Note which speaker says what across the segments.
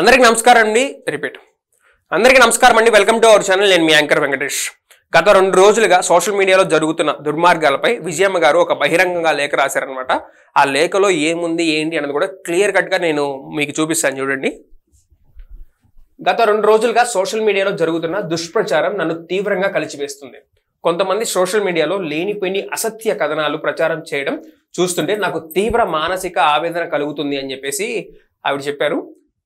Speaker 1: అందరికీ నమస్కారం అండి రిపీట్ అందరికీ నమస్కారం అండి వెల్కమ్ టు అవర్ ఛానల్ నేను మీ యాంకర్ వెంకటేష్ గత రెండు రోజులుగా సోషల్ మీడియాలో జరుగుతున్న దుర్మార్గాలపై విజయమ్మ గారు ఒక బహిరంగంగా లేఖ రాశారనమాట ఆ లేఖలో ఏముంది ఏంటి అనేది కూడా క్లియర్ కట్గా నేను మీకు చూపిస్తాను చూడండి గత రెండు రోజులుగా సోషల్ మీడియాలో జరుగుతున్న దుష్ప్రచారం నన్ను తీవ్రంగా కలిచివేస్తుంది కొంతమంది సోషల్ మీడియాలో లేనిపోయిన అసత్య కథనాలు ప్రచారం చేయడం చూస్తుంటే నాకు తీవ్ర మానసిక ఆవేదన కలుగుతుంది అని చెప్పేసి ఆవిడ చెప్పారు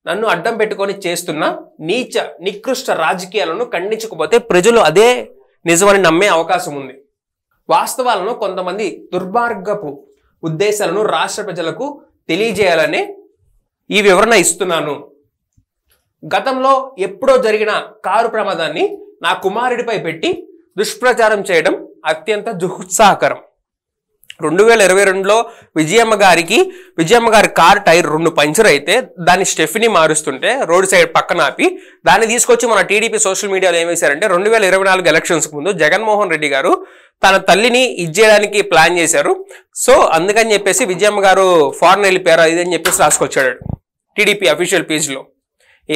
Speaker 1: నన్ను అడ్డం పెట్టుకొని చేస్తున్న నీచ నికృష్ట రాజకీయాలను ఖండించకపోతే ప్రజలు అదే నిజమని నమ్మే అవకాశం ఉంది వాస్తవాలను కొంతమంది దుర్మార్గపు ఉద్దేశాలను రాష్ట్ర ప్రజలకు తెలియజేయాలని ఈ వివరణ ఇస్తున్నాను గతంలో ఎప్పుడో జరిగిన కారు ప్రమాదాన్ని నా కుమారుడిపై పెట్టి దుష్ప్రచారం చేయడం అత్యంత దుస్సాహకరం రెండు వేల ఇరవై రెండులో విజయమ్మ గారికి విజయమ్మ గారి కార్ టైర్ రెండు పంచర్ అయితే దాన్ని స్టెఫ్ని మారుస్తుంటే రోడ్ సైడ్ పక్కన ఆపి దాన్ని తీసుకొచ్చి మన టీడీపీ సోషల్ మీడియాలో ఏం చేశారంటే రెండు వేల ఇరవై నాలుగు ఎలక్షన్స్ ముందు జగన్మోహన్ రెడ్డి గారు తన తల్లిని ఇచ్చేయడానికి ప్లాన్ చేశారు సో అందుకని చెప్పేసి విజయమ్మ గారు ఫారెన్ వెళ్ళిపోయారు ఇది అని చెప్పేసి రాసుకొచ్చాడు టీడీపీ అఫీషియల్ పేజ్లో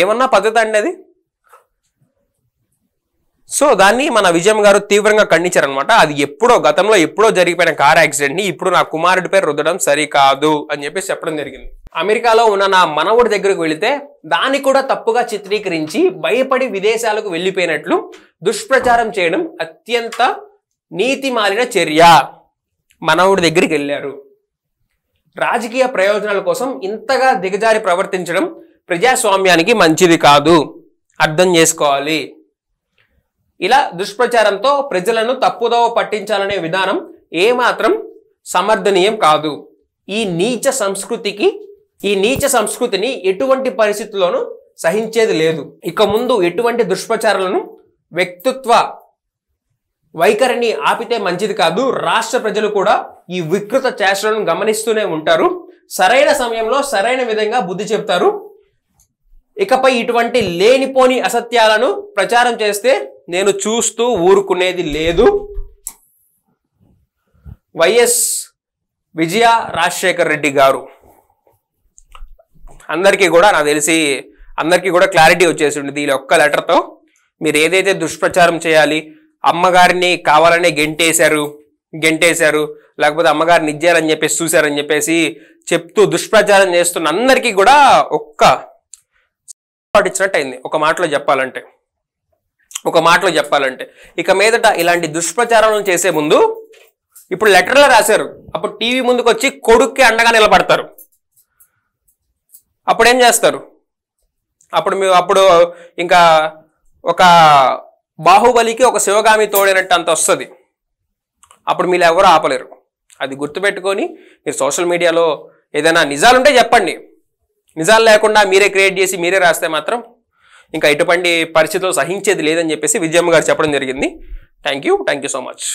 Speaker 1: ఏమన్నా పద్ధతి అండి అది సో దాన్ని మన విజయం గారు తీవ్రంగా ఖండించారనమాట అది ఎప్పుడో గతంలో ఎప్పుడో జరిగిపోయిన కార్ యాక్సిడెంట్ ని ఇప్పుడు నా కుమారుడి పేరు రుద్దడం సరికాదు అని చెప్పేసి చెప్పడం జరిగింది అమెరికాలో ఉన్న నా మనవుడి దగ్గరకు వెళితే దాన్ని కూడా తప్పుగా చిత్రీకరించి భయపడి విదేశాలకు వెళ్ళిపోయినట్లు దుష్ప్రచారం చేయడం అత్యంత నీతి మాలిన చర్య మనవుడి దగ్గరికి వెళ్ళారు రాజకీయ ప్రయోజనాల కోసం ఇంతగా దిగజారి ప్రవర్తించడం ప్రజాస్వామ్యానికి మంచిది కాదు అర్థం చేసుకోవాలి ఇలా దుష్ప్రచారంతో ప్రజలను తప్పుదోవ పట్టించాలనే విధానం ఏమాత్రం సమర్థనీయం కాదు ఈ నీచ సంస్కృతికి ఈ నీచ సంస్కృతిని ఎటువంటి పరిస్థితుల్లోనూ సహించేది లేదు ఇక ముందు ఎటువంటి దుష్ప్రచారాలను వ్యక్తిత్వ వైఖరిని ఆపితే మంచిది కాదు రాష్ట్ర ప్రజలు కూడా ఈ వికృత చేష్టలను గమనిస్తూనే ఉంటారు సరైన సమయంలో సరైన విధంగా బుద్ధి చెప్తారు ఇకపై ఇటువంటి లేనిపోని అసత్యాలను ప్రచారం చేస్తే నేను చూస్తూ ఊరుకునేది లేదు వైఎస్ విజయ రాజశేఖర్ రెడ్డి గారు అందరికీ కూడా నాకు తెలిసి అందరికీ కూడా క్లారిటీ వచ్చేసి ఉండేది దీని ఒక్క లెటర్తో మీరు ఏదైతే దుష్ప్రచారం చేయాలి అమ్మగారిని కావాలనే గెంటేశారు గెంటేశారు లేకపోతే అమ్మగారిని ఇచ్చారని చెప్పేసి చూశారని చెప్పేసి చెప్తూ దుష్ప్రచారం చేస్తున్న అందరికీ కూడా ఒక్క పాటించినట్టు అయింది ఒక మాటలో చెప్పాలంటే ఒక మాటలో చెప్పాలంటే ఇక మీదట ఇలాంటి దుష్ప్రచారాలను చేసే ముందు ఇప్పుడు లెటర్లో రాశారు అప్పుడు టీవీ ముందుకు వచ్చి కొడుక్కి అండగా నిలబడతారు అప్పుడు ఏం చేస్తారు అప్పుడు మీ అప్పుడు ఇంకా ఒక బాహుబలికి ఒక శివగామి తోడినట్టు అంత వస్తుంది అప్పుడు మీరు ఎవరు ఆపలేరు అది గుర్తుపెట్టుకొని మీరు సోషల్ మీడియాలో ఏదైనా నిజాలుంటే చెప్పండి నిజాలు లేకుండా మీరే క్రియేట్ చేసి మీరే రాస్తే మాత్రం ఇంకా ఎటువంటి పరిస్థితులు సహించేది లేదని చెప్పేసి విజయమ్మ గారు చెప్పడం జరిగింది thank you thank you so much